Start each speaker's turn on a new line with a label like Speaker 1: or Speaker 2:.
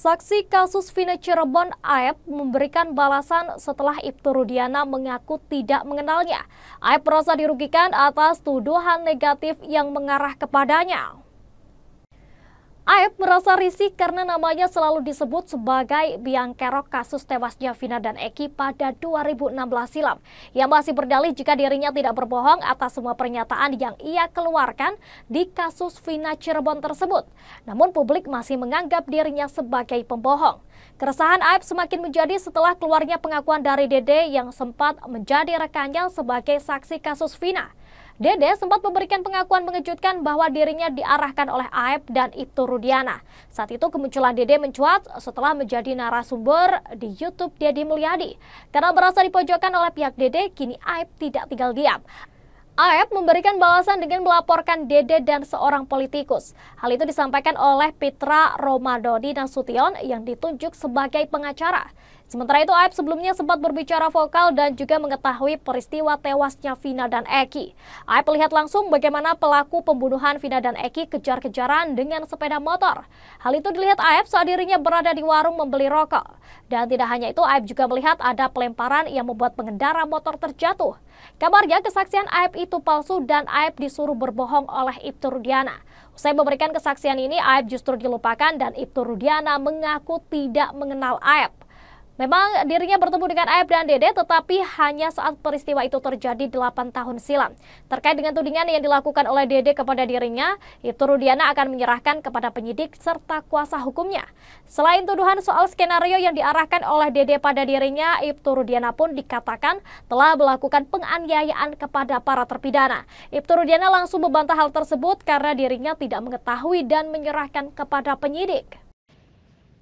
Speaker 1: Saksi kasus Vina Cirebon Aep memberikan balasan setelah Ibtu Rudiana mengaku tidak mengenalnya. Aep merasa dirugikan atas tuduhan negatif yang mengarah kepadanya. Aep merasa risih karena namanya selalu disebut sebagai biang kerok kasus tewasnya Vina dan Eki pada 2016 silam. Ia masih berdalih jika dirinya tidak berbohong atas semua pernyataan yang ia keluarkan di kasus Vina Cirebon tersebut. Namun publik masih menganggap dirinya sebagai pembohong. Keresahan Aep semakin menjadi setelah keluarnya pengakuan dari Dede yang sempat menjadi rekannya sebagai saksi kasus Vina. Dede sempat memberikan pengakuan mengejutkan bahwa dirinya diarahkan oleh Aep dan Ibtu Rudiana. Saat itu kemunculan Dede mencuat setelah menjadi narasumber di YouTube Dede Mulyadi. Karena merasa dipojokkan oleh pihak Dede, kini Aep tidak tinggal diam. Aep memberikan balasan dengan melaporkan Dede dan seorang politikus. Hal itu disampaikan oleh Pitra Romadoni Nasution yang ditunjuk sebagai pengacara. Sementara itu, Aib sebelumnya sempat berbicara vokal dan juga mengetahui peristiwa tewasnya Vina dan Eki. Aib melihat langsung bagaimana pelaku pembunuhan Vina dan Eki kejar-kejaran dengan sepeda motor. Hal itu dilihat Aib saat dirinya berada di warung membeli rokok. Dan tidak hanya itu, Aib juga melihat ada pelemparan yang membuat pengendara motor terjatuh. Kabarnya kesaksian Aib itu palsu dan Aib disuruh berbohong oleh Ibtu Rudiana. Usai memberikan kesaksian ini, Aib justru dilupakan dan Ibtu Rudiana mengaku tidak mengenal Aib. Memang dirinya bertemu dengan AF dan Dede tetapi hanya saat peristiwa itu terjadi 8 tahun silam. Terkait dengan tudingan yang dilakukan oleh Dede kepada dirinya, itu Rudiana akan menyerahkan kepada penyidik serta kuasa hukumnya. Selain tuduhan soal skenario yang diarahkan oleh Dede pada dirinya, Ibtu Rudiana pun dikatakan telah melakukan penganiayaan kepada para terpidana. Ibtu Rudiana langsung membantah hal tersebut karena dirinya tidak mengetahui dan menyerahkan kepada penyidik.